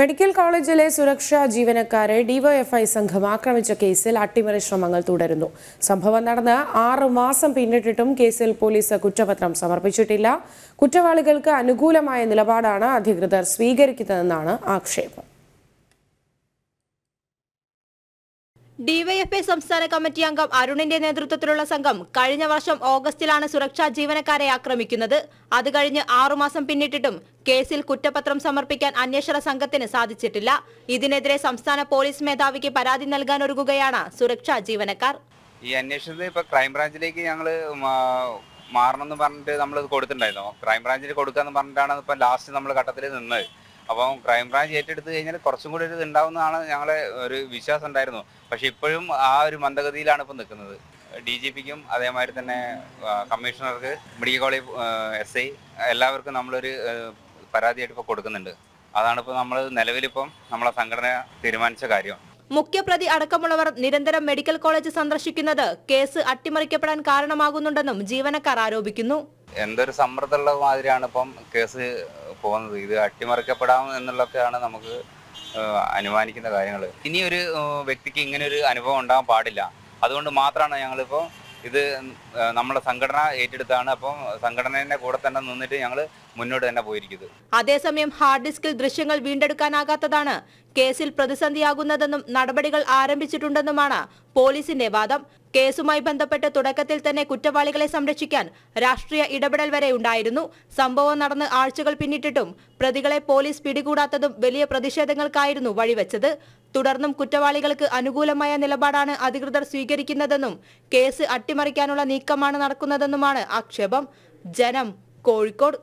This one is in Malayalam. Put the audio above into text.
മെഡിക്കൽ കോളേജിലെ സുരക്ഷാ ജീവനക്കാരെ ഡിവൈഎഫ്ഐ സംഘം ആക്രമിച്ച കേസിൽ അട്ടിമറി ശ്രമങ്ങൾ തുടരുന്നു സംഭവം നടന്ന് ആറ് മാസം പിന്നിട്ടിട്ടും കേസിൽ പോലീസ് കുറ്റപത്രം സമർപ്പിച്ചിട്ടില്ല കുറ്റവാളികൾക്ക് അനുകൂലമായ നിലപാടാണ് അധികൃതർ സ്വീകരിക്കുന്നതെന്നാണ് ആക്ഷേപം ഡിവൈഎഫ്ഐ സംസ്ഥാന കമ്മിറ്റി അംഗം അരുണിന്റെ നേതൃത്വത്തിലുള്ള സംഘം കഴിഞ്ഞ വർഷം ഓഗസ്റ്റിലാണ് സുരക്ഷാ ജീവനക്കാരെ ആക്രമിക്കുന്നത് അത് കഴിഞ്ഞ് ആറുമാസം പിന്നിട്ടിട്ടും കേസിൽ കുറ്റപത്രം സമർപ്പിക്കാൻ അന്വേഷണ സംഘത്തിന് സാധിച്ചിട്ടില്ല ഇതിനെതിരെ സംസ്ഥാന പോലീസ് മേധാവിക്ക് പരാതി നൽകാൻ ഒരുങ്ങുകയാണ് സുരക്ഷാ ജീവനക്കാർ ഈ അന്വേഷണത്തിൽ ഇപ്പൊ ക്രൈംബ്രാഞ്ചിലേക്ക് ഞങ്ങൾ മാറണമെന്ന് പറഞ്ഞിട്ട് നമ്മൾ കൊടുത്തിട്ടുണ്ടായിരുന്നു ക്രൈംബ്രാഞ്ചിൽ കൊടുക്കാന്ന് പറഞ്ഞിട്ടാണ് ഇപ്പൊ ലാസ്റ്റ് നമ്മൾ ഘട്ടത്തിൽ നിന്നത് അപ്പം ക്രൈംബ്രാഞ്ച് ഏറ്റെടുത്ത് കഴിഞ്ഞാൽ കുറച്ചും കൂടി ഒരു ഇതുണ്ടാവുന്നതാണ് ഞങ്ങളെ ഒരു വിശ്വാസം ഉണ്ടായിരുന്നു പക്ഷെ ഇപ്പോഴും ആ ഒരു മന്ദഗതിയിലാണ് ഇപ്പം നിൽക്കുന്നത് ഡി ജി പിക്കും അതേമാതിരി തന്നെ കമ്മീഷണർക്ക് മെഡിക്കൽ കോളേജ് എസ് ഐ എല്ലാവർക്കും നമ്മളൊരു പരാതിയായിട്ട് ഇപ്പോൾ കൊടുക്കുന്നുണ്ട് അതാണ് ഇപ്പോൾ നമ്മൾ നിലവിലിപ്പം നമ്മളെ സംഘടന തീരുമാനിച്ച കാര്യം മുഖ്യപ്രതി അടക്കമുള്ളവർ നിരന്തരം മെഡിക്കൽ കോളേജ് സന്ദർശിക്കുന്നത് കേസ് അട്ടിമറിക്കപ്പെടാൻ കാരണമാകുന്നുണ്ടെന്നും ജീവനക്കാർ ആരോപിക്കുന്നു എന്തൊരു സമ്മർദ്ദമുള്ള മാതിരിയാണ് ഇപ്പം കേസ് പോകുന്നത് ഇത് അട്ടിമറിക്കപ്പെടാം എന്നുള്ളതൊക്കെയാണ് നമുക്ക് അനുമാനിക്കുന്ന കാര്യങ്ങൾ ഇനി ഒരു വ്യക്തിക്ക് ഇങ്ങനെ ഒരു അനുഭവം ഉണ്ടാകാൻ പാടില്ല അതുകൊണ്ട് മാത്രമാണ് ഞങ്ങളിപ്പോൾ ഇത് നമ്മളെ സംഘടന ഏറ്റെടുത്താണ് അപ്പം സംഘടനയുടെ കൂടെ തന്നെ നിന്നിട്ട് ഞങ്ങൾ മുന്നോട്ട് തന്നെ പോയിരിക്കുന്നത് അതേസമയം ഹാർഡ് ഡിസ്കിൽ ദൃശ്യങ്ങൾ വീണ്ടെടുക്കാനാകാത്തതാണ് കേസിൽ പ്രതിസന്ധിയാകുന്നതെന്നും നടപടികൾ ആരംഭിച്ചിട്ടുണ്ടെന്നുമാണ് പോലീസിന്റെ വാദം കേസുമായി ബന്ധപ്പെട്ട് തുടക്കത്തിൽ തന്നെ കുറ്റവാളികളെ സംരക്ഷിക്കാൻ രാഷ്ട്രീയ ഇടപെടൽ വരെ ഉണ്ടായിരുന്നു സംഭവം നടന്ന് ആഴ്ചകൾ പിന്നിട്ടിട്ടും പ്രതികളെ പോലീസ് പിടികൂടാത്തതും വലിയ പ്രതിഷേധങ്ങൾക്കായിരുന്നു വഴിവെച്ചത് തുടർന്നും കുറ്റവാളികൾക്ക് അനുകൂലമായ നിലപാടാണ് അധികൃതർ സ്വീകരിക്കുന്നതെന്നും കേസ് അട്ടിമറിക്കാനുള്ള നീക്കമാണ് നടക്കുന്നതെന്നുമാണ് ആക്ഷേപം ജനം കോഴിക്കോട്